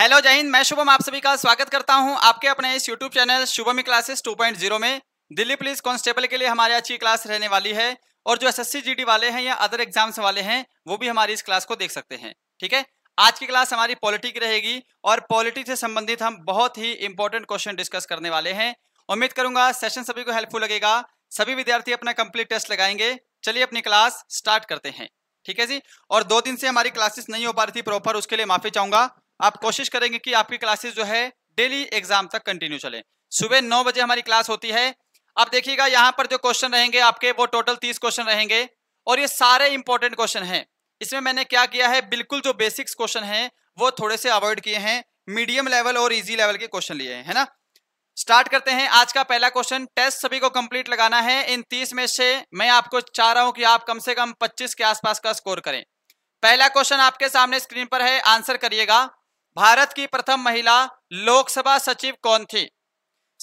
hello जय हिंद मैं शुभम आप सभी का स्वागत करता हूं आपके अपने इस यूट्यूब चैनल शुभम क्लासेस 2.0 में दिल्ली पुलिस कांस्टेबल के लिए हमारी अच्छी क्लास रहने वाली है और जो एसएससी जीडी वाले हैं या अदर एग्जाम्स वाले हैं वो भी हमारी इस क्लास को देख सकते हैं ठीक है आज की क्लास हमारी पॉलिटी की रहेगी और पॉलिटी से संबंधित हम बहुत ही इंपॉर्टेंट क्वेश्चन डिस्कस करने वाले हैं उम्मीद करूंगा सेशन सभी को हेल्पफुल लगेगा सभी विद्यार्थी अपना कंप्लीट टेस्ट लगाएंगे चलिए अपनी क्लास स्टार्ट करते हैं ठीक है जी और दो दिन से हमारी क्लासेस नहीं हो पा रही थी प्रॉपर उसके लिए माफी चाहूंगा आप कोशिश करेंगे कि आपकी क्लासेस जो है डेली एग्जाम तक कंटिन्यू चले सुबह नौ बजे हमारी क्लास होती है अब देखिएगा यहाँ पर जो क्वेश्चन रहेंगे आपके वो टोटल तीस क्वेश्चन रहेंगे और ये सारे इंपॉर्टेंट क्वेश्चन हैं इसमें मैंने क्या किया है बिल्कुल जो बेसिक्स क्वेश्चन हैं वो थोड़े से अवॉइड किए हैं मीडियम लेवल और इजी लेवल के क्वेश्चन लिए हैं है ना स्टार्ट करते हैं आज का पहला क्वेश्चन टेस्ट सभी को कंप्लीट लगाना है इन तीस में से मैं आपको चाह रहा हूं कि आप कम से कम पच्चीस के आसपास का स्कोर करें पहला क्वेश्चन आपके सामने स्क्रीन पर है आंसर करिएगा भारत की प्रथम महिला लोकसभा सचिव कौन थी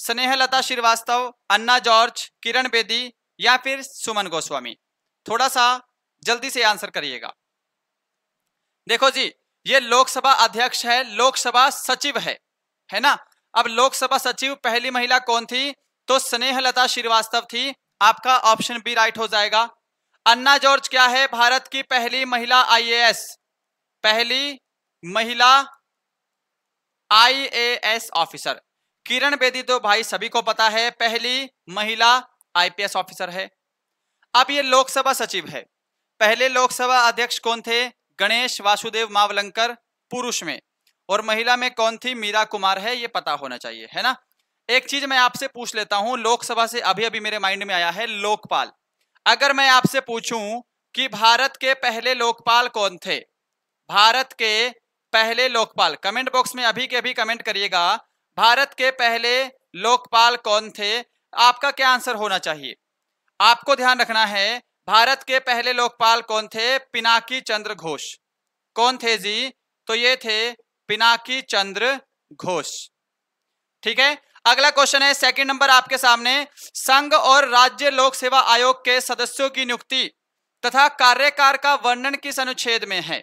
स्नेहलता श्रीवास्तव अन्ना जॉर्ज किरण बेदी या फिर सुमन गोस्वामी थोड़ा सा जल्दी से आंसर करिएगा देखो जी ये लोकसभा अध्यक्ष है लोकसभा सचिव है है ना अब लोकसभा सचिव पहली महिला कौन थी तो स्नेहलता श्रीवास्तव थी आपका ऑप्शन बी राइट हो जाएगा अन्ना जॉर्ज क्या है भारत की पहली महिला आईएएस पहली महिला आईएएस ऑफिसर किरण बेदी तो भाई सभी को पता है पहली महिला आईपीएस ऑफिसर है अब ये लोकसभा सचिव है पहले लोकसभा अध्यक्ष कौन थे गणेश वासुदेव मावलंकर पुरुष में और महिला में कौन थी मीरा कुमार है ये पता होना चाहिए है ना एक चीज मैं आपसे पूछ लेता हूं लोकसभा से अभी अभी मेरे माइंड में आया है लोकपाल अगर मैं आपसे पूछूं कि भारत के पहले लोकपाल कौन थे भारत के पहले लोकपाल कमेंट बॉक्स में अभी के अभी कमेंट करिएगा भारत के पहले लोकपाल कौन थे आपका क्या आंसर होना चाहिए आपको ध्यान रखना है भारत के पहले लोकपाल कौन थे पिनाकी चंद्र घोष कौन थे जी तो ये थे पिनाकी चंद्र घोष ठीक है अगला क्वेश्चन है सेकंड नंबर आपके सामने संघ और राज्य लोक सेवा आयोग के सदस्यों की नियुक्ति तथा कार्यकार का वर्णन किस अनुच्छेद में है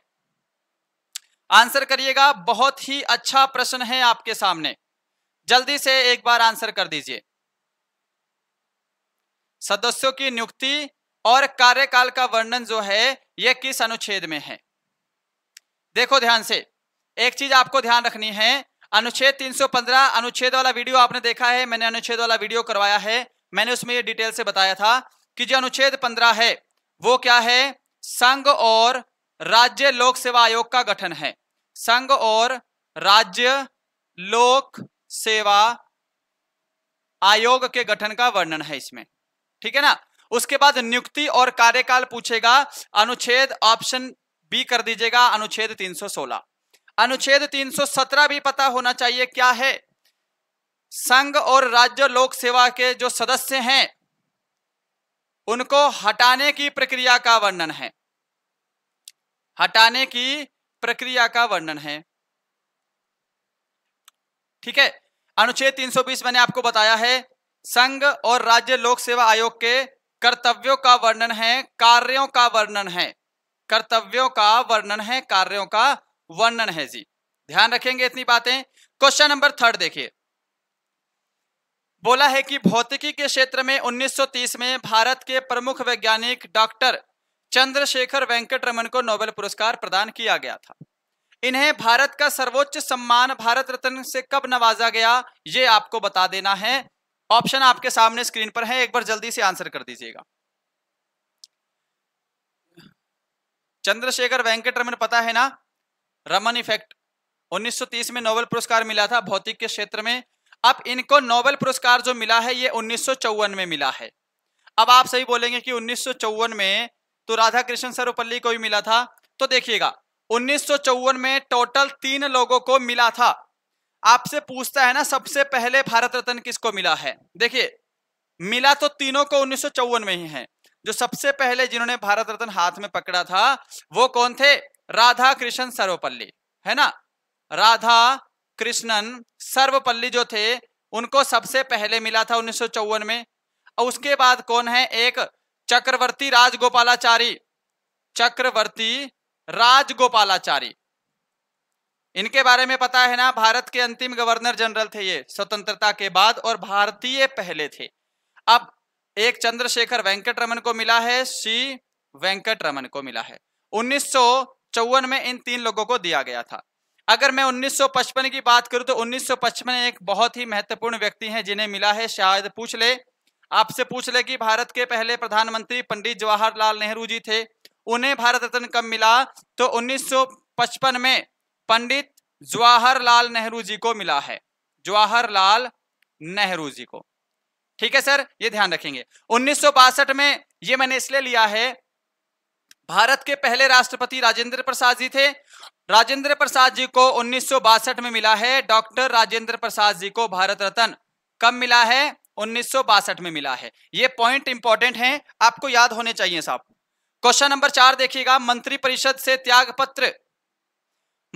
आंसर करिएगा बहुत ही अच्छा प्रश्न है आपके सामने जल्दी से एक बार आंसर कर दीजिए सदस्यों की नियुक्ति और कार्यकाल का वर्णन जो है यह किस अनुच्छेद में है देखो ध्यान से एक चीज आपको ध्यान रखनी है अनुच्छेद 315 अनुच्छेद वाला वीडियो आपने देखा है मैंने अनुच्छेद वाला वीडियो करवाया है मैंने उसमें यह डिटेल से बताया था कि जो अनुच्छेद 15 है वो क्या है संघ और राज्य लोक सेवा आयोग का गठन है संघ और राज्य लोक सेवा आयोग के गठन का वर्णन है इसमें ठीक है ना उसके बाद नियुक्ति और कार्यकाल पूछेगा अनुच्छेद ऑप्शन बी कर दीजिएगा अनुच्छेद 316 अनुच्छेद 317 भी पता होना चाहिए क्या है संघ और राज्य लोक सेवा के जो सदस्य हैं उनको हटाने की प्रक्रिया का वर्णन है हटाने की प्रक्रिया का वर्णन है ठीक है अनुच्छेद 320 मैंने आपको बताया है संघ और राज्य लोक सेवा आयोग के कर्तव्यों का वर्णन है कार्यों का वर्णन है कर्तव्यों का वर्णन है कार्यों का वर्णन है जी ध्यान रखेंगे इतनी बातें क्वेश्चन नंबर थर्ड देखिए बोला है कि भौतिकी के क्षेत्र में 1930 में भारत के प्रमुख वैज्ञानिक डॉक्टर चंद्रशेखर वेंकट रमन को नोबेल पुरस्कार प्रदान किया गया था इन्हें भारत का सर्वोच्च सम्मान भारत रत्न से कब नवाजा गया ये आपको बता देना है ऑप्शन आपके सामने स्क्रीन पर है एक बार जल्दी से आंसर कर दीजिएगा चंद्रशेखर वेंकट रमन पता है ना रमन इफेक्ट 1930 में नोबेल पुरस्कार मिला था भौतिक के क्षेत्र में अब इनको नोबेल पुरस्कार जो मिला है ये उन्नीस में मिला है अब आप सही बोलेंगे कि उन्नीस में तो राधा कृष्ण सर्वपल्ली को भी मिला था तो देखिएगा उन्नीस में टोटल तीन लोगों को मिला था आपसे पूछता है ना सबसे पहले भारत रत्न किसको मिला है देखिए मिला तो तीनों को उन्नीस में ही है जो सबसे पहले जिन्होंने भारत रत्न हाथ में पकड़ा था वो कौन थे राधा कृष्ण सर्वपल्ली है ना राधा कृष्णन सर्वपल्ली जो थे उनको सबसे पहले मिला था उन्नीस में और उसके बाद कौन है एक चक्रवर्ती राजगोपालाचारी चक्रवर्ती राजगोपालाचारी इनके बारे में पता है ना भारत के अंतिम गवर्नर जनरल थे ये स्वतंत्रता के बाद और भारतीय पहले थे अब एक चंद्रशेखर वेंकट रमन को मिला है सी वेंकट रमन को मिला है उन्नीस में इन तीन लोगों को दिया गया था अगर मैं 1955 की बात करूं तो 1955 में एक बहुत ही महत्वपूर्ण व्यक्ति हैं जिन्हें मिला है शायद पूछ ले आपसे पूछ ले कि भारत के पहले प्रधानमंत्री पंडित जवाहरलाल नेहरू जी थे उन्हें भारत रत्न कब मिला तो 1955 में पंडित जवाहरलाल नेहरू जी को मिला है जवाहरलाल नेहरू जी को ठीक है सर ये ध्यान रखेंगे उन्नीस में ये मैंने इसलिए लिया है भारत के पहले राष्ट्रपति राजेंद्र प्रसाद जी थे राजेंद्र प्रसाद जी को उन्नीस में मिला है डॉक्टर राजेंद्र प्रसाद जी को भारत रत्न कब मिला है उन्नीस में मिला है ये पॉइंट इंपॉर्टेंट है आपको याद होने चाहिए साहब क्वेश्चन नंबर चार देखिएगा मंत्री परिषद से त्याग पत्र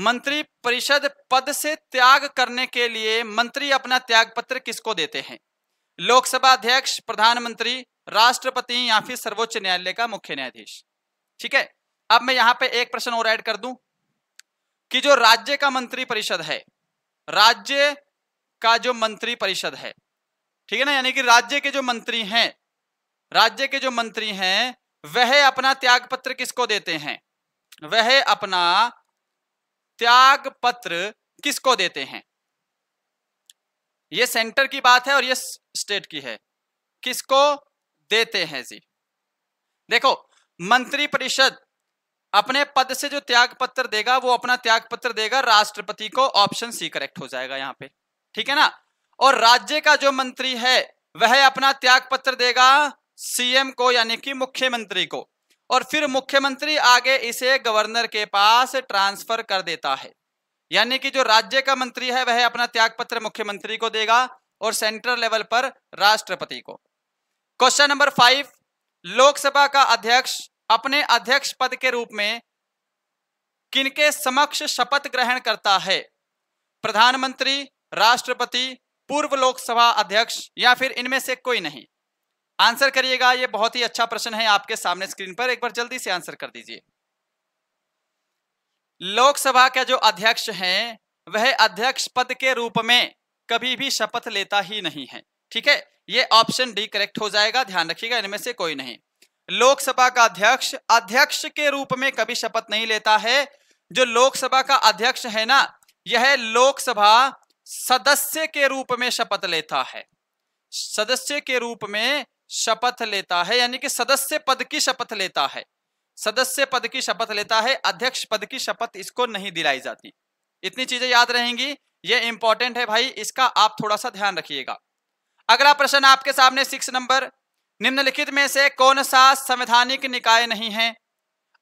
मंत्री परिषद पद से त्याग करने के लिए मंत्री अपना त्याग पत्र किसको देते हैं लोकसभा अध्यक्ष प्रधानमंत्री राष्ट्रपति या फिर सर्वोच्च न्यायालय का मुख्य न्यायाधीश ठीक है अब मैं यहां पे एक प्रश्न और ऐड कर दूं कि जो राज्य का मंत्री परिषद है राज्य का जो मंत्री परिषद है ठीक है ना यानी कि राज्य के जो मंत्री हैं राज्य के जो मंत्री हैं वह अपना त्याग पत्र किसको देते हैं वह अपना त्याग पत्र किसको देते हैं यह सेंटर की बात है और यह स्टेट की है किसको देते हैं जी देखो मंत्रिपरिषद अपने पद से जो त्याग पत्र देगा वो अपना त्याग पत्र देगा राष्ट्रपति को ऑप्शन सी करेक्ट हो जाएगा यहां पे ठीक है ना और राज्य का जो मंत्री है वह अपना त्याग पत्र देगा सीएम को यानी कि मुख्यमंत्री को और फिर मुख्यमंत्री आगे इसे गवर्नर के पास ट्रांसफर कर देता है यानी कि जो राज्य का मंत्री है वह अपना त्याग पत्र मुख्यमंत्री को देगा और सेंट्रल लेवल पर राष्ट्रपति को क्वेश्चन नंबर फाइव लोकसभा का अध्यक्ष अपने अध्यक्ष पद के रूप में किनके समक्ष शपथ ग्रहण करता है प्रधानमंत्री राष्ट्रपति पूर्व लोकसभा अध्यक्ष या फिर इनमें से कोई नहीं आंसर करिएगा ये बहुत ही अच्छा प्रश्न है आपके सामने स्क्रीन पर एक बार जल्दी से आंसर कर दीजिए लोकसभा का जो अध्यक्ष हैं वह अध्यक्ष पद के रूप में कभी भी शपथ लेता ही नहीं है ठीक है ये ऑप्शन डी करेक्ट हो जाएगा ध्यान रखिएगा इनमें से कोई नहीं लोकसभा का अध्यक्ष अध्यक्ष के रूप में कभी शपथ नहीं लेता है जो लोकसभा का अध्यक्ष है ना यह लोकसभा सदस्य के रूप में शपथ लेता है सदस्य के रूप में शपथ लेता है यानी कि सदस्य पद की शपथ लेता है सदस्य पद की शपथ लेता है अध्यक्ष पद की शपथ इसको नहीं दिलाई जाती इतनी चीजें याद रहेंगी ये इंपॉर्टेंट है भाई इसका आप थोड़ा सा ध्यान रखिएगा अगला प्रश्न आपके सामने सिक्स नंबर निम्नलिखित में से कौन सा संवैधानिक निकाय नहीं है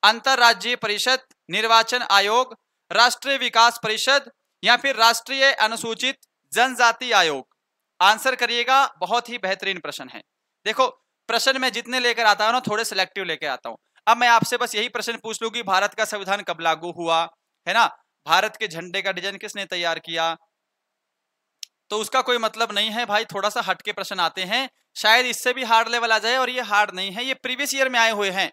अंतर्राज्यीय परिषद निर्वाचन आयोग राष्ट्रीय विकास परिषद या फिर राष्ट्रीय अनुसूचित जनजाति आयोग आंसर करिएगा बहुत ही बेहतरीन प्रश्न है देखो प्रश्न में जितने लेकर आता हूँ ना थोड़े सिलेक्टिव लेकर आता हूँ अब मैं आपसे बस यही प्रश्न पूछ लू की भारत का संविधान कब लागू हुआ है ना भारत के झंडे का डिजाइन किसने तैयार किया तो उसका कोई मतलब नहीं है भाई थोड़ा सा हटके प्रश्न आते हैं शायद इससे भी हार्ड लेवल आ जाए और ये हार्ड नहीं है ये प्रीवियस ईयर में आए हुए हैं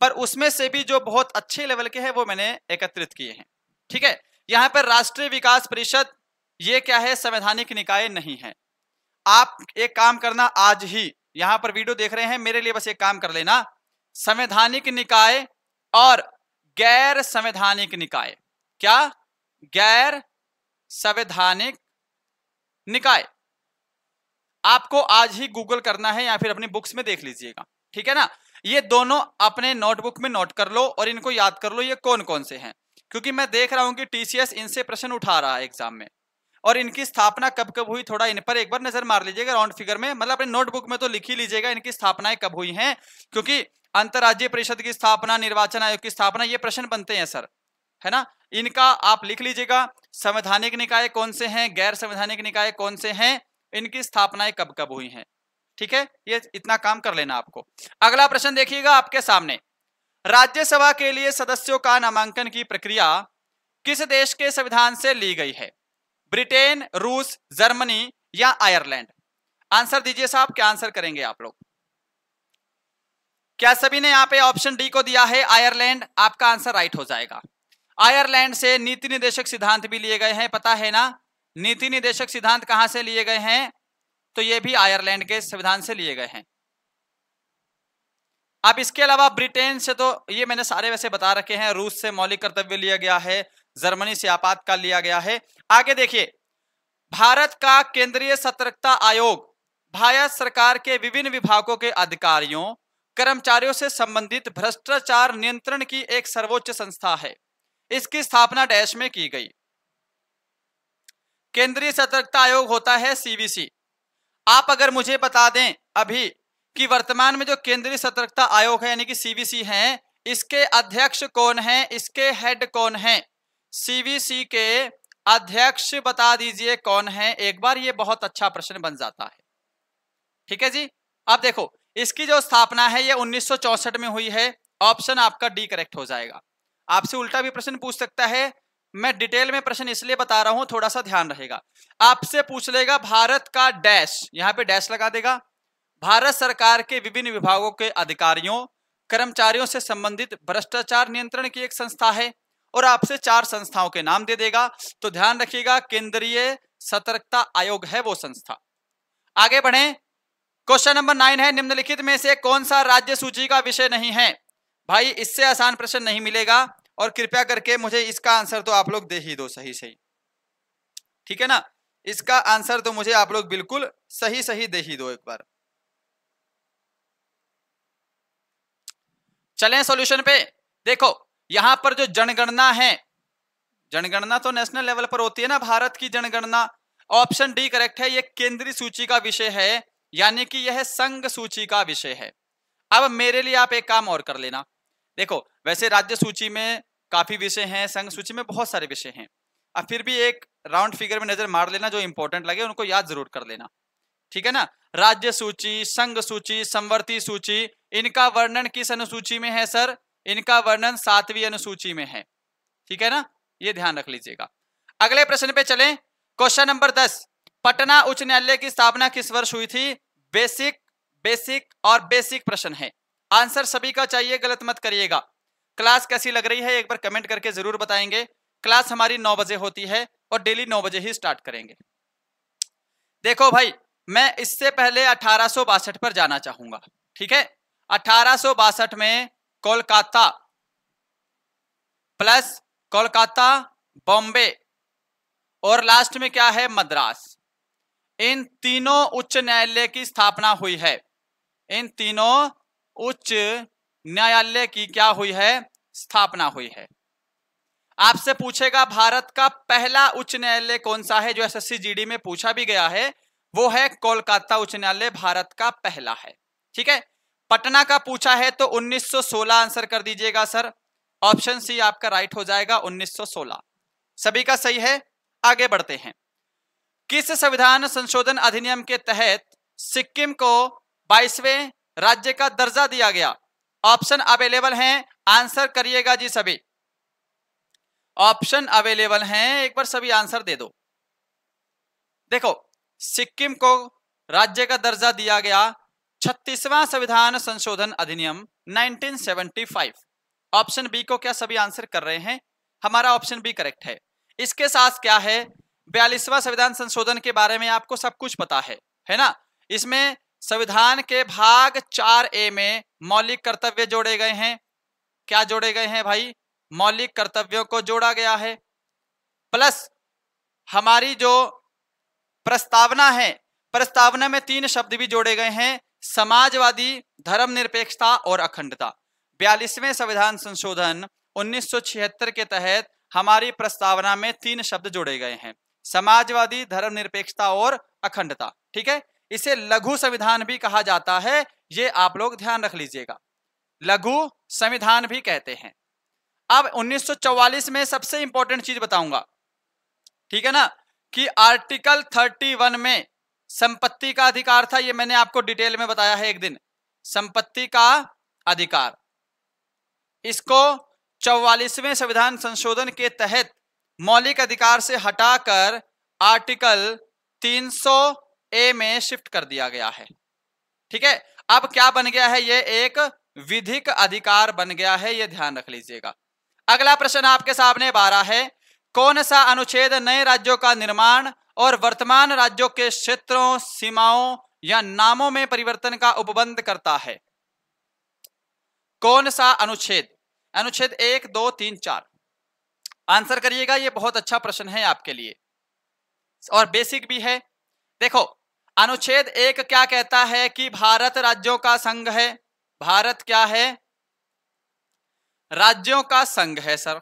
पर उसमें से भी जो बहुत अच्छे लेवल के हैं वो मैंने एकत्रित किए हैं ठीक है यहां पर राष्ट्रीय विकास परिषद ये क्या है संवैधानिक निकाय नहीं है आप एक काम करना आज ही यहां पर वीडियो देख रहे हैं मेरे लिए बस एक काम कर लेना संवैधानिक निकाय और गैर संवैधानिक निकाय क्या गैर संवैधानिक निकाय आपको आज ही गूगल करना है या फिर अपनी बुक्स में देख लीजिएगा ठीक है ना ये दोनों अपने नोटबुक में नोट कर लो और इनको याद कर लो ये कौन कौन से हैं क्योंकि मैं देख रहा हूं कि टीसीएस इनसे प्रश्न उठा रहा है एग्जाम में और इनकी स्थापना कब कब हुई थोड़ा इन पर एक बार नजर मार लीजिएगा राउंड फिगर में मतलब अपने नोटबुक में तो लिख ही लीजिएगा इनकी स्थापनाएं कब हुई हैं क्योंकि अंतर्राज्यीय परिषद की स्थापना निर्वाचन आयोग की स्थापना ये प्रश्न बनते हैं सर है ना इनका आप लिख लीजिएगा संवैधानिक निकाय कौन से हैं गैर संवैधानिक निकाय कौन से हैं इनकी स्थापनाएं कब कब हुई हैं ठीक है ये इतना काम कर लेना आपको अगला प्रश्न देखिएगा आपके सामने राज्यसभा के लिए सदस्यों का नामांकन की प्रक्रिया किस देश के संविधान से ली गई है ब्रिटेन रूस जर्मनी या आयरलैंड आंसर दीजिए साहब क्या आंसर करेंगे आप लोग क्या सभी ने यहाँ पे ऑप्शन डी को दिया है आयरलैंड आपका आंसर राइट हो जाएगा आयरलैंड से नीति निदेशक सिद्धांत भी लिए गए हैं पता है ना नीति निदेशक सिद्धांत कहां से लिए गए हैं तो ये भी आयरलैंड के संविधान से लिए गए हैं अब इसके अलावा ब्रिटेन से तो ये मैंने सारे वैसे बता रखे हैं रूस से मौलिक कर्तव्य लिया गया है जर्मनी से आपातकाल लिया गया है आगे देखिए भारत का केंद्रीय सतर्कता आयोग भारत सरकार के विभिन्न विभागों के अधिकारियों कर्मचारियों से संबंधित भ्रष्टाचार नियंत्रण की एक सर्वोच्च संस्था है इसकी स्थापना डैश में की गई केंद्रीय सतर्कता आयोग होता है सीबीसी आप अगर मुझे बता दें अभी कि वर्तमान में जो केंद्रीय सतर्कता आयोग है यानी कि सीबीसी है इसके अध्यक्ष कौन है इसके हेड कौन है सीबीसी के अध्यक्ष बता दीजिए कौन है एक बार ये बहुत अच्छा प्रश्न बन जाता है ठीक है जी अब देखो इसकी जो स्थापना है ये 1964 में हुई है ऑप्शन आपका डी करेक्ट हो जाएगा आपसे उल्टा भी प्रश्न पूछ सकता है मैं डिटेल में प्रश्न इसलिए बता रहा हूं थोड़ा सा ध्यान रहेगा आपसे पूछ लेगा भारत का डैश यहां पे डैश लगा देगा भारत सरकार के विभिन्न विभागों के अधिकारियों कर्मचारियों से संबंधित भ्रष्टाचार नियंत्रण की एक संस्था है और आपसे चार संस्थाओं के नाम दे देगा तो ध्यान रखिएगा केंद्रीय सतर्कता आयोग है वो संस्था आगे बढ़े क्वेश्चन नंबर नाइन है निम्नलिखित में से कौन सा राज्य सूची का विषय नहीं है भाई इससे आसान प्रश्न नहीं मिलेगा और कृपया करके मुझे इसका आंसर तो आप लोग दे ही दो सही सही ठीक है ना इसका आंसर तो मुझे आप लोग बिल्कुल सही सही दे ही दो एक बार चले सोल्यूशन पे देखो यहां पर जो जनगणना है जनगणना तो नेशनल लेवल पर होती है ना भारत की जनगणना ऑप्शन डी करेक्ट है यह केंद्रीय सूची का विषय है यानी कि यह संघ सूची का विषय है अब मेरे लिए आप एक काम और कर लेना देखो वैसे राज्य सूची में काफी विषय हैं संघ सूची में बहुत सारे विषय हैं अब फिर भी एक राउंड फिगर में नजर मार लेना जो इंपॉर्टेंट लगे उनको याद जरूर कर लेना ठीक है ना राज्य सूची संघ सूची संवर्ती सूची इनका वर्णन किस अनुसूची में है सर इनका वर्णन सातवीं अनुसूची में है ठीक है ना ये ध्यान रख लीजिएगा अगले प्रश्न पे चलें क्वेश्चन नंबर दस पटना उच्च न्यायालय की स्थापना किस वर्ष हुई थी बेसिक बेसिक और बेसिक प्रश्न है आंसर सभी का चाहिए गलत मत करिएगा क्लास कैसी लग रही है एक बार कमेंट करके जरूर बताएंगे क्लास हमारी नौ बजे होती है और डेली नौ बजे ही स्टार्ट करेंगे देखो भाई मैं इससे पहले अठारह पर जाना चाहूंगा ठीक है अठारह में कोलकाता प्लस कोलकाता बॉम्बे और लास्ट में क्या है मद्रास इन तीनों उच्च न्यायालय की स्थापना हुई है इन तीनों उच्च न्यायालय की क्या हुई है स्थापना हुई है आपसे पूछेगा भारत का पहला उच्च न्यायालय कौन सा है जो एसएससी जीडी में पूछा भी गया है वो है कोलकाता उच्च न्यायालय भारत का पहला है ठीक है पटना का पूछा है तो 1916 आंसर कर दीजिएगा सर ऑप्शन सी आपका राइट हो जाएगा 1916 सभी का सही है आगे बढ़ते हैं किस संविधान संशोधन अधिनियम के तहत सिक्किम को बाईसवें राज्य का दर्जा दिया गया ऑप्शन अवेलेबल हैं आंसर करिएगा जी सभी ऑप्शन अवेलेबल हैं एक बार सभी आंसर दे दो देखो सिक्किम को राज्य का दर्जा दिया गया छत्तीसवां संविधान संशोधन अधिनियम 1975 ऑप्शन बी को क्या सभी आंसर कर रहे हैं हमारा ऑप्शन बी करेक्ट है इसके साथ क्या है बयालीसवां संविधान संशोधन के बारे में आपको सब कुछ पता है है ना इसमें संविधान के भाग चार ए में मौलिक कर्तव्य जोड़े गए हैं क्या जोड़े गए हैं भाई मौलिक कर्तव्यों को जोड़ा गया है प्लस हमारी जो प्रस्तावना है प्रस्तावना में तीन शब्द भी जोड़े गए हैं समाजवादी धर्मनिरपेक्षता और अखंडता बयालीसवें संविधान संशोधन 1976 के तहत हमारी प्रस्तावना में तीन शब्द जोड़े गए हैं समाजवादी धर्मनिरपेक्षता और अखंडता ठीक है इसे लघु संविधान भी कहा जाता है ये आप लोग ध्यान रख लीजिएगा लघु संविधान भी कहते हैं अब 1944 में सबसे इंपॉर्टेंट चीज बताऊंगा ठीक है ना कि आर्टिकल 31 में संपत्ति का अधिकार था ये मैंने आपको डिटेल में बताया है एक दिन संपत्ति का अधिकार इसको चौवालीसवें संविधान संशोधन के तहत मौलिक अधिकार से हटाकर आर्टिकल 300 ए में शिफ्ट कर दिया गया है ठीक है अब क्या बन गया है ये एक विधिक अधिकार बन गया है ये ध्यान रख लीजिएगा अगला प्रश्न आपके सामने बारह है कौन सा अनुच्छेद नए राज्यों का निर्माण और वर्तमान राज्यों के क्षेत्रों सीमाओं या नामों में परिवर्तन का उपबंध करता है कौन सा अनुच्छेद अनुच्छेद एक दो तीन चार आंसर करिएगा यह बहुत अच्छा प्रश्न है आपके लिए और बेसिक भी है देखो अनुच्छेद एक क्या कहता है कि भारत राज्यों का संघ है भारत क्या है राज्यों का संघ है सर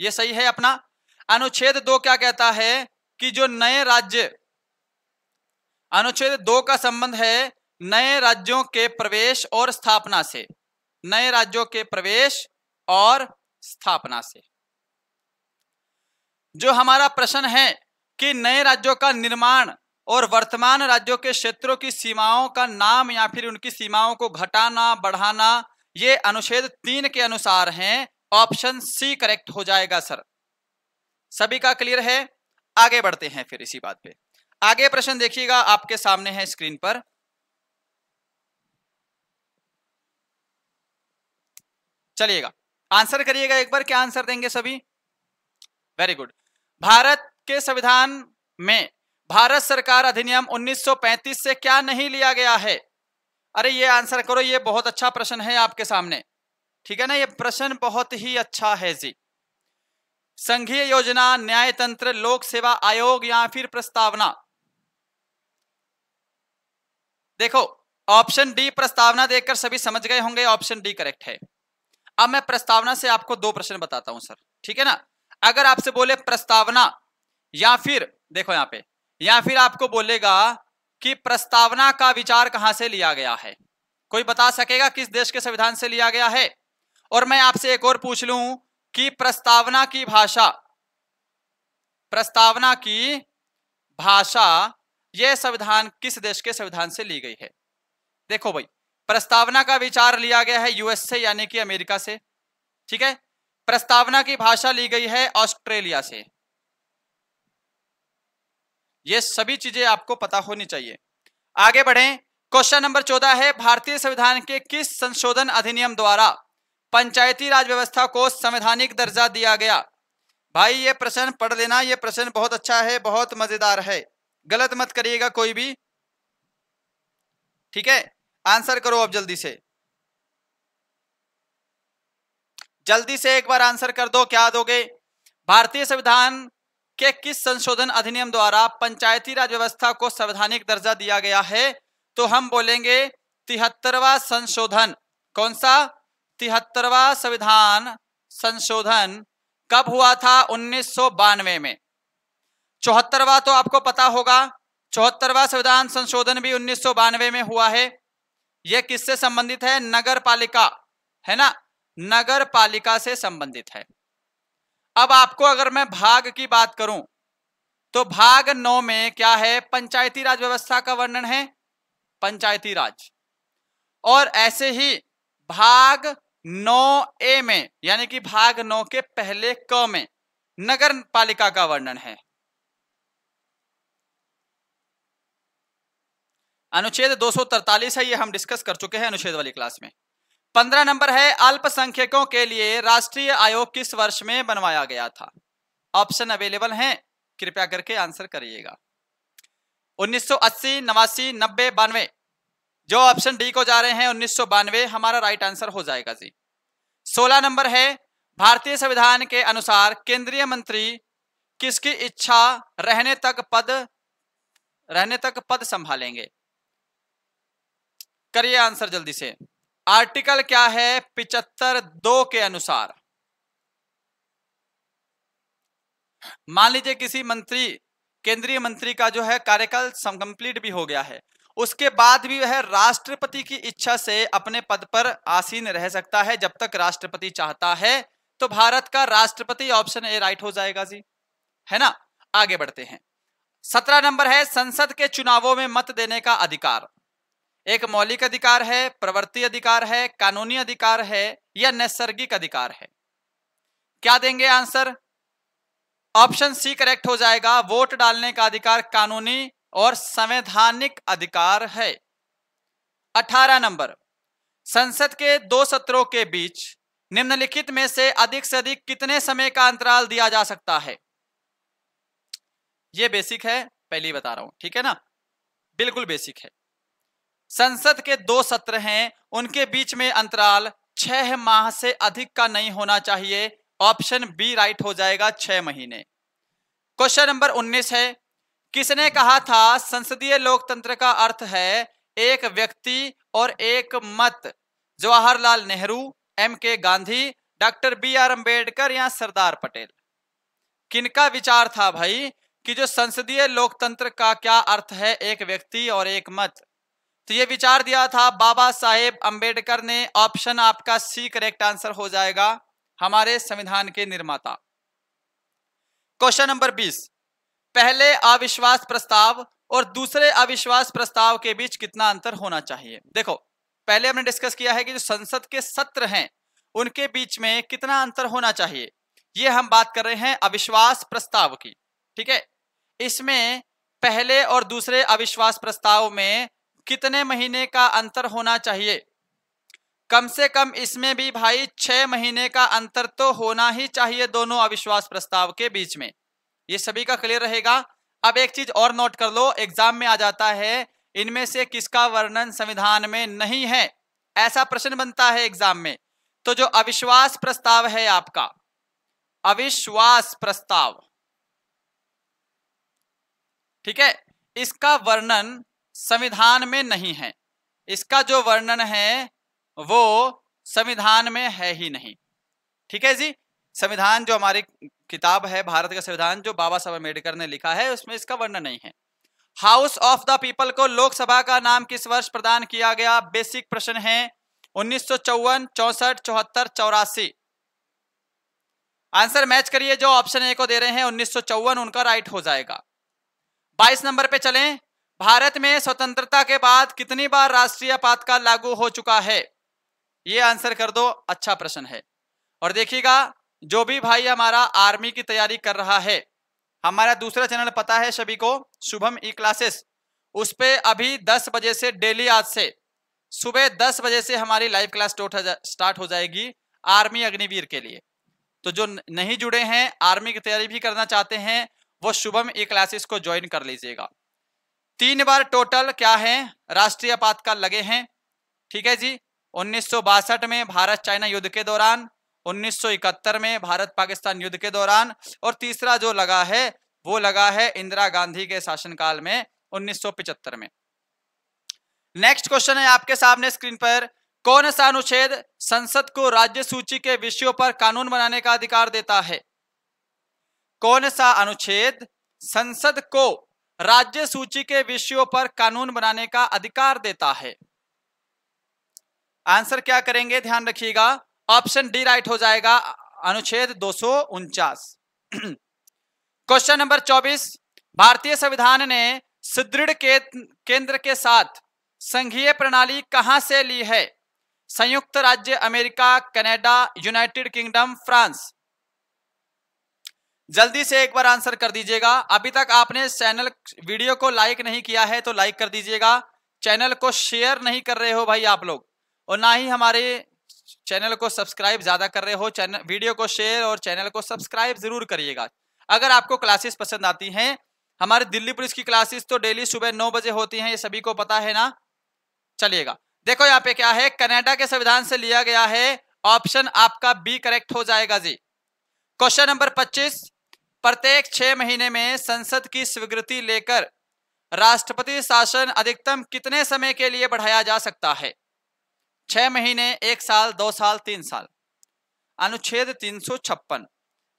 यह सही है अपना अनुच्छेद दो क्या कहता है कि जो नए राज्य अनुच्छेद दो का संबंध है नए राज्यों के प्रवेश और स्थापना से नए राज्यों के प्रवेश और स्थापना से जो हमारा प्रश्न है कि नए राज्यों का निर्माण और वर्तमान राज्यों के क्षेत्रों की सीमाओं का नाम या फिर उनकी सीमाओं को घटाना बढ़ाना ये अनुच्छेद तीन के अनुसार है ऑप्शन सी करेक्ट हो जाएगा सर सभी का क्लियर है आगे बढ़ते हैं फिर इसी बात पे आगे प्रश्न देखिएगा आपके सामने है स्क्रीन पर चलिएगा आंसर करिएगा एक बार क्या आंसर देंगे सभी वेरी गुड भारत के संविधान में भारत सरकार अधिनियम 1935 से क्या नहीं लिया गया है अरे ये आंसर करो ये बहुत अच्छा प्रश्न है आपके सामने ठीक है ना ये प्रश्न बहुत ही अच्छा है जी संघीय योजना न्यायतंत्र लोक सेवा आयोग या फिर प्रस्तावना देखो ऑप्शन डी प्रस्तावना देखकर सभी समझ गए होंगे ऑप्शन डी करेक्ट है अब मैं प्रस्तावना से आपको दो प्रश्न बताता हूं सर ठीक है ना अगर आपसे बोले प्रस्तावना या फिर देखो यहां पे या फिर आपको बोलेगा कि प्रस्तावना का विचार कहां से लिया गया है कोई बता सकेगा किस देश के संविधान से लिया गया है और मैं आपसे एक और पूछ लू कि प्रस्तावना की भाषा प्रस्तावना की भाषा यह संविधान किस देश के संविधान से ली गई है देखो भाई प्रस्तावना का विचार लिया गया है यूएस से यानी कि अमेरिका से ठीक है प्रस्तावना की भाषा ली गई है ऑस्ट्रेलिया से ये सभी चीजें आपको पता होनी चाहिए आगे बढ़ें क्वेश्चन नंबर चौदह है भारतीय संविधान के किस संशोधन अधिनियम द्वारा पंचायती राज व्यवस्था को संवैधानिक दर्जा दिया गया भाई ये प्रश्न पढ़ लेना ये प्रश्न बहुत अच्छा है बहुत मजेदार है गलत मत करिएगा कोई भी ठीक है आंसर करो अब जल्दी से जल्दी से एक बार आंसर कर दो क्या दोगे भारतीय संविधान के किस संशोधन अधिनियम द्वारा पंचायती राज व्यवस्था को संवैधानिक दर्जा दिया गया है तो हम बोलेंगे तिहत्तरवा संशोधन कौन सा तिहत्तरवा संविधान संशोधन कब हुआ था उन्नीस में चौहत्तरवा तो आपको पता होगा चौहत्तरवा संविधान संशोधन भी उन्नीस में हुआ है यह किससे संबंधित है नगर पालिका है ना नगर पालिका से संबंधित है अब आपको अगर मैं भाग की बात करूं तो भाग नौ में क्या है पंचायती राज व्यवस्था का वर्णन है पंचायती राज और ऐसे ही भाग नौ ए में यानी कि भाग नौ के पहले क में नगर पालिका का वर्णन है अनुच्छेद 243 है ये हम डिस्कस कर चुके हैं अनुच्छेद वाली क्लास में पंद्रह नंबर है अल्पसंख्यकों के लिए राष्ट्रीय आयोग किस वर्ष में बनवाया गया था ऑप्शन अवेलेबल हैं कृपया करके आंसर करिएगा 1980, नवासी नब्बे बानवे जो ऑप्शन डी को जा रहे हैं उन्नीस हमारा राइट आंसर हो जाएगा जी सोलह नंबर है भारतीय संविधान के अनुसार केंद्रीय मंत्री किसकी इच्छा रहने तक पद रहने तक पद संभालेंगे करिए आंसर जल्दी से आर्टिकल क्या है पिचहत्तर दो के अनुसार मान लीजिए किसी मंत्री केंद्रीय मंत्री का जो है कार्यकाल कंप्लीट भी हो गया है उसके बाद भी वह राष्ट्रपति की इच्छा से अपने पद पर आसीन रह सकता है जब तक राष्ट्रपति चाहता है तो भारत का राष्ट्रपति ऑप्शन ए राइट हो जाएगा जी है ना आगे बढ़ते हैं सत्रह नंबर है संसद के चुनावों में मत देने का अधिकार एक मौलिक अधिकार है प्रवृत्ति अधिकार है कानूनी अधिकार है या नैसर्गिक अधिकार है क्या देंगे आंसर ऑप्शन सी करेक्ट हो जाएगा वोट डालने का अधिकार कानूनी और संवैधानिक अधिकार है 18 नंबर संसद के दो सत्रों के बीच निम्नलिखित में से अधिक से अधिक कितने समय का अंतराल दिया जा सकता है यह बेसिक है पहले बता रहा हूं ठीक है ना बिल्कुल बेसिक है संसद के दो सत्र हैं उनके बीच में अंतराल छह माह से अधिक का नहीं होना चाहिए ऑप्शन बी राइट हो जाएगा छह महीने क्वेश्चन नंबर 19 है किसने कहा था संसदीय लोकतंत्र का अर्थ है एक व्यक्ति और एक मत Jawaharlal Nehru M K Gandhi doctor B R Ambedkar या सरदार पटेल किनका विचार था भाई कि जो संसदीय लोकतंत्र का क्या अर्थ है एक व्यक्ति और एक मत तो ये विचार दिया था बाबा साहेब अंबेडकर ने ऑप्शन आपका सी करेक्ट आंसर हो जाएगा हमारे संविधान के निर्माता क्वेश्चन नंबर बीस पहले अविश्वास प्रस्ताव और दूसरे अविश्वास प्रस्ताव के बीच कितना अंतर होना चाहिए देखो पहले हमने डिस्कस किया है कि जो संसद के सत्र हैं उनके बीच में कितना अंतर होना चाहिए ये हम बात कर रहे हैं अविश्वास प्रस्ताव की ठीक है इसमें पहले और दूसरे अविश्वास प्रस्ताव में कितने महीने का अंतर होना चाहिए कम से कम इसमें भी भाई छह महीने का अंतर तो होना ही चाहिए दोनों अविश्वास प्रस्ताव के बीच में ये सभी का क्लियर रहेगा अब एक चीज और नोट कर लो एग्जाम में आ जाता है इनमें से किसका वर्णन संविधान में नहीं है ऐसा प्रश्न बनता है एग्जाम में तो जो अविश्वास प्रस्ताव है आपका अविश्वास प्रस्ताव ठीक है इसका वर्णन संविधान में नहीं है इसका जो वर्णन है वो संविधान में है ही नहीं ठीक है जी संविधान जो हमारी किताब है भारत का संविधान जो बाबा साहब अम्बेडकर ने लिखा है उसमें इसका वर्णन नहीं है हाउस ऑफ द पीपल को लोकसभा का नाम किस वर्ष प्रदान किया गया बेसिक प्रश्न है उन्नीस सौ चौवन चौसठ चौहत्तर चौरासी आंसर मैच करिए जो ऑप्शन ए को दे रहे हैं उन्नीस सौ चौवन उनका राइट हो जाएगा बाईस नंबर पे चलें भारत में स्वतंत्रता के बाद कितनी बार राष्ट्रीय आपातकाल लागू हो चुका है ये आंसर कर दो अच्छा प्रश्न है और देखिएगा जो भी भाई हमारा आर्मी की तैयारी कर रहा है हमारा दूसरा चैनल पता है सभी को शुभम ई क्लासेस उस पर अभी 10 बजे से डेली आज से सुबह 10 बजे से हमारी लाइव क्लास स्टार्ट हो जाएगी आर्मी अग्निवीर के लिए तो जो नहीं जुड़े हैं आर्मी की तैयारी भी करना चाहते हैं वो शुभम ई क्लासेस को ज्वाइन कर लीजिएगा तीन बार टोटल क्या है राष्ट्रीय आपातकाल लगे हैं ठीक है जी उन्नीस में भारत चाइना युद्ध के दौरान 1971 में भारत पाकिस्तान युद्ध के दौरान और तीसरा जो लगा है वो लगा है इंदिरा गांधी के शासनकाल में उन्नीस में नेक्स्ट क्वेश्चन है आपके सामने स्क्रीन पर कौन सा अनुच्छेद संसद को राज्य सूची के विषयों पर कानून बनाने का अधिकार देता है कौन सा अनुच्छेद संसद को राज्य सूची के विषयों पर कानून बनाने का अधिकार देता है आंसर क्या करेंगे ध्यान रखिएगा ऑप्शन डी राइट हो जाएगा अनुच्छेद दो क्वेश्चन नंबर 24 भारतीय संविधान ने सुदृढ़ के, केंद्र के साथ संघीय प्रणाली कहां से ली है संयुक्त राज्य America Canada United Kingdom France जल्दी से एक बार आंसर कर दीजिएगा अभी तक आपने चैनल वीडियो को लाइक नहीं किया है तो लाइक कर दीजिएगा चैनल को शेयर नहीं कर रहे हो भाई आप लोग और ना ही हमारे चैनल को सब्सक्राइब ज़्यादा कर रहे हो चैनल वीडियो को शेयर और चैनल को सब्सक्राइब ज़रूर करिएगा अगर आपको क्लासेस पसंद आती हैं हमारे दिल्ली पुलिस की क्लासेस तो डेली सुबह नौ बजे होती हैं ये सभी को पता है ना चलिएगा देखो यहाँ पे क्या है कनाडा के संविधान से लिया गया है ऑप्शन आपका बी करेक्ट हो जाएगा जी क्वेश्चन नंबर पच्चीस प्रत्येक छह महीने में संसद की स्वीकृति लेकर राष्ट्रपति शासन अधिकतम कितने समय के लिए बढ़ाया जा सकता है छह महीने एक साल दो साल तीन साल अनुच्छेद तीन सौ छप्पन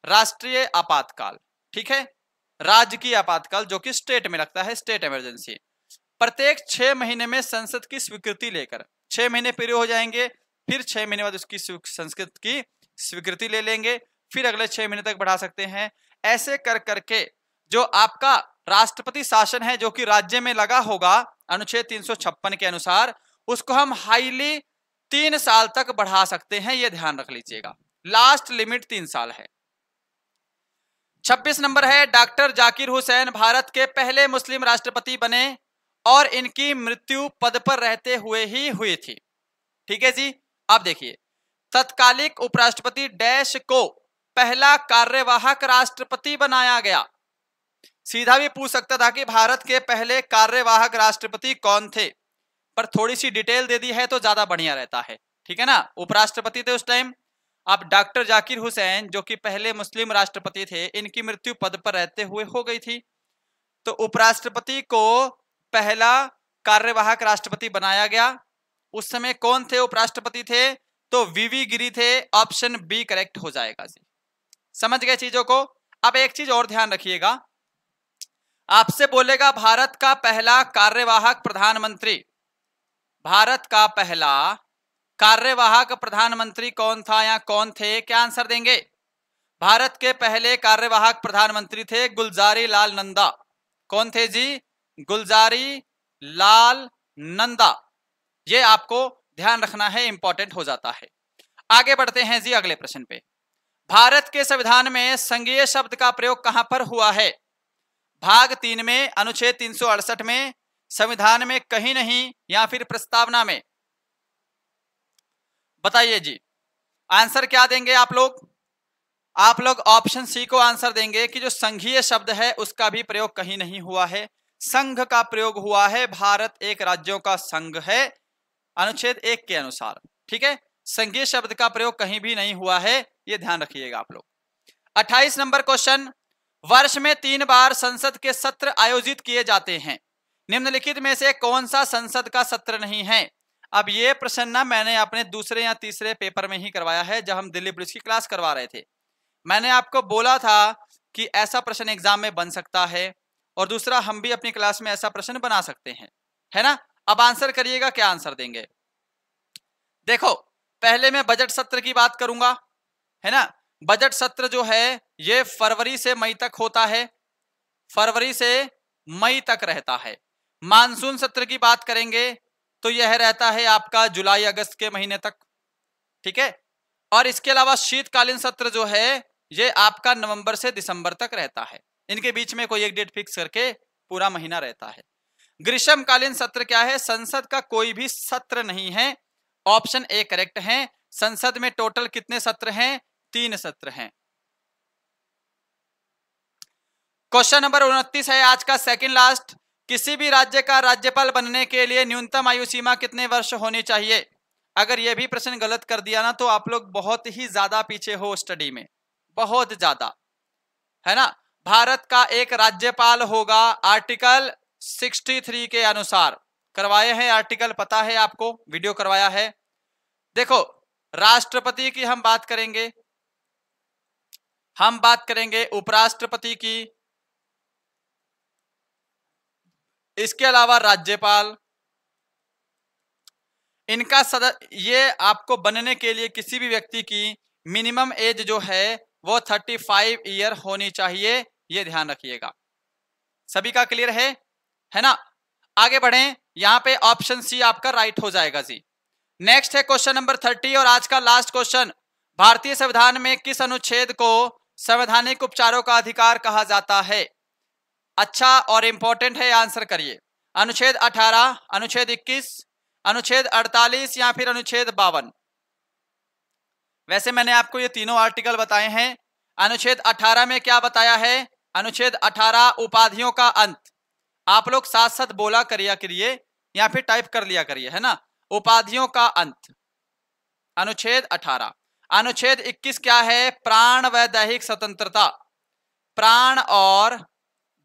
राष्ट्रीय आपातकाल ठीक है राज्य की आपातकाल जो कि स्टेट में लगता है स्टेट इमरजेंसी प्रत्येक छह महीने में संसद की स्वीकृति लेकर छह महीने पूरे हो जाएंगे फिर छह महीने बाद उसकी संस्कृत की स्वीकृति ले लेंगे फिर अगले छह महीने तक बढ़ा सकते हैं ऐसे कर करके जो आपका राष्ट्रपति शासन है जो कि राज्य में लगा होगा अनुच्छेद तीन के अनुसार उसको हम हाईली तीन साल तक बढ़ा सकते हैं यह ध्यान रख लीजिएगा लास्ट लिमिट तीन साल है 26 नंबर है डॉक्टर जाकिर हुसैन भारत के पहले मुस्लिम राष्ट्रपति बने और इनकी मृत्यु पद पर रहते हुए ही हुई थी ठीक है जी आप देखिए तत्कालिक उपराष्ट्रपति डैश को पहला कार्यवाहक राष्ट्रपति बनाया गया सीधा भी पूछ सकता था कि भारत के पहले कार्यवाहक राष्ट्रपति कौन थे पर थोड़ी सी डिटेल दे दी है तो ज्यादा बढ़िया रहता है ठीक है ना उपराष्ट्रपति थे उस टाइम अब डॉक्टर जाकिर हुसैन जो कि पहले मुस्लिम राष्ट्रपति थे इनकी मृत्यु पद पर रहते हुए हो गई थी तो उपराष्ट्रपति को पहला कार्यवाहक राष्ट्रपति बनाया गया उस समय कौन थे उपराष्ट्रपति थे तो वीवी गिरी थे ऑप्शन बी करेक्ट हो जाएगा जी समझ गए चीजों को अब एक चीज और ध्यान रखिएगा आपसे बोलेगा भारत का पहला कार्यवाहक प्रधानमंत्री भारत का पहला कार्यवाहक प्रधानमंत्री कौन था या कौन थे क्या आंसर देंगे भारत के पहले कार्यवाहक प्रधानमंत्री थे गुलजारी लाल नंदा कौन थे जी गुलजारी लाल नंदा ये आपको ध्यान रखना है इंपॉर्टेंट हो जाता है आगे बढ़ते हैं जी अगले प्रश्न पे भारत के संविधान में संघीय शब्द का प्रयोग कहां पर हुआ है भाग तीन में अनुच्छेद तीन में संविधान में कहीं नहीं या फिर प्रस्तावना में बताइए जी आंसर क्या देंगे आप लोग आप लोग ऑप्शन सी को आंसर देंगे कि जो संघीय शब्द है उसका भी प्रयोग कहीं नहीं हुआ है संघ का प्रयोग हुआ है भारत एक राज्यों का संघ है अनुच्छेद एक के अनुसार ठीक है संघीय शब्द का प्रयोग कहीं भी नहीं हुआ है ये ध्यान रखिएगा आप लोग 28 नंबर क्वेश्चन वर्ष में तीन बार संसद के सत्र आयोजित किए जाते हैं निम्नलिखित में से कौन सा संसद का सत्र नहीं है अब ये प्रश्न ना मैंने अपने दूसरे या तीसरे पेपर में ही करवाया है जब हम दिल्ली पुलिस की क्लास करवा रहे थे मैंने आपको बोला था कि ऐसा प्रश्न एग्जाम में बन सकता है और दूसरा हम भी अपनी क्लास में ऐसा प्रश्न बना सकते हैं है ना अब आंसर करिएगा क्या आंसर देंगे देखो पहले मैं बजट सत्र की बात करूंगा है ना बजट सत्र जो है ये फरवरी से मई तक होता है फरवरी से मई तक रहता है मानसून सत्र की बात करेंगे तो यह रहता है आपका जुलाई अगस्त के महीने तक ठीक है और इसके अलावा शीतकालीन सत्र जो है ये आपका नवंबर से दिसंबर तक रहता है इनके बीच में कोई एक डेट फिक्स करके पूरा महीना रहता है ग्रीष्मकालीन सत्र क्या है संसद का कोई भी सत्र नहीं है ऑप्शन ए करेक्ट है संसद में टोटल कितने सत्र हैं तीन सत्र हैं क्वेश्चन नंबर उनतीस है आज का सेकंड लास्ट किसी भी राज्य का राज्यपाल बनने के लिए न्यूनतम आयु सीमा कितने वर्ष होनी चाहिए अगर यह भी प्रश्न गलत कर दिया ना तो आप लोग बहुत ही ज्यादा पीछे हो स्टडी में बहुत ज्यादा है ना भारत का एक राज्यपाल होगा आर्टिकल 63 के अनुसार करवाए हैं आर्टिकल पता है आपको वीडियो करवाया है देखो राष्ट्रपति की हम बात करेंगे हम बात करेंगे उपराष्ट्रपति की इसके अलावा राज्यपाल इनका सद ये आपको बनने के लिए किसी भी व्यक्ति की मिनिमम एज जो है वो 35 ईयर होनी चाहिए ये ध्यान रखिएगा सभी का क्लियर है है ना आगे बढ़े यहां पे ऑप्शन सी आपका राइट हो जाएगा जी नेक्स्ट है क्वेश्चन नंबर थर्टी और आज का लास्ट क्वेश्चन भारतीय संविधान में किस अनुच्छेद को संवैधानिक उपचारों का अधिकार कहा जाता है अच्छा और इम्पोर्टेंट है आंसर करिए अनुच्छेद 18, अनुच्छेद 21, अनुच्छेद 48 या फिर अनुच्छेद बावन वैसे मैंने आपको ये तीनों आर्टिकल बताए हैं अनुच्छेद 18 में क्या बताया है अनुच्छेद 18 उपाधियों का अंत आप लोग साथ साथ बोला करिया करिए या फिर टाइप कर लिया करिए है ना उपाधियों का अंत अनुच्छेद 18 अनुच्छेद 21 क्या है प्राण व दैहिक स्वतंत्रता प्राण और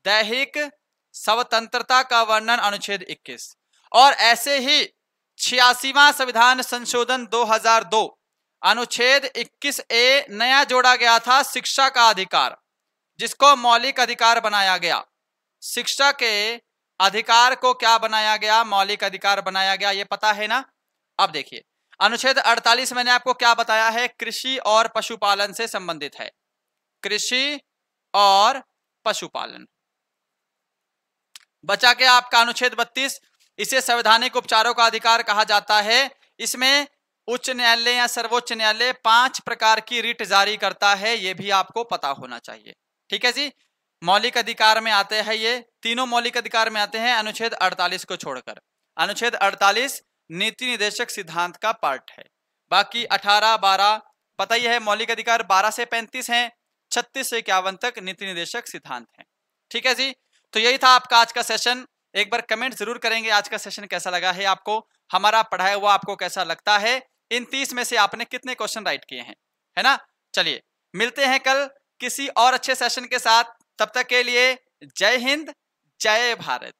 दैहिक स्वतंत्रता का वर्णन अनुच्छेद 21 और ऐसे ही छियासीवा संविधान संशोधन 2002 अनुच्छेद 21 ए नया जोड़ा गया था शिक्षा का अधिकार जिसको मौलिक अधिकार बनाया गया शिक्षा के अधिकार को क्या बनाया गया मौलिक अधिकार बनाया गया ये पता है ना अब देखिए अनुच्छेद 48 मैंने आपको क्या बताया है कृषि और पशुपालन से संबंधित है कृषि और पशुपालन बचा के आपका अनुच्छेद बत्तीस इसे संवैधानिक उपचारों का अधिकार कहा जाता है इसमें उच्च न्यायालय या सर्वोच्च न्यायालय पांच प्रकार की रिट जारी करता है ये भी आपको पता होना चाहिए ठीक है जी मौलिक अधिकार में आते हैं ये तीनों मौलिक अधिकार में आते हैं अनुच्छेद 48 को छोड़कर अनुच्छेद 48 नीति निदेशक सिद्धांत का पार्ट है बाकी 18, 12 पता ही है मौलिक अधिकार 12 से 35 हैं 36 से इक्यावन तक नीति निदेशक सिद्धांत हैं ठीक है जी तो यही था आपका आज का सेशन एक बार कमेंट जरूर करेंगे आज का सेशन कैसा लगा है आपको हमारा पढ़ाया हुआ आपको कैसा लगता है इन तीस में से आपने कितने क्वेश्चन राइट किए हैं है ना चलिए मिलते हैं कल किसी और अच्छे सेशन के साथ तब तक के लिए जय हिंद जय भारत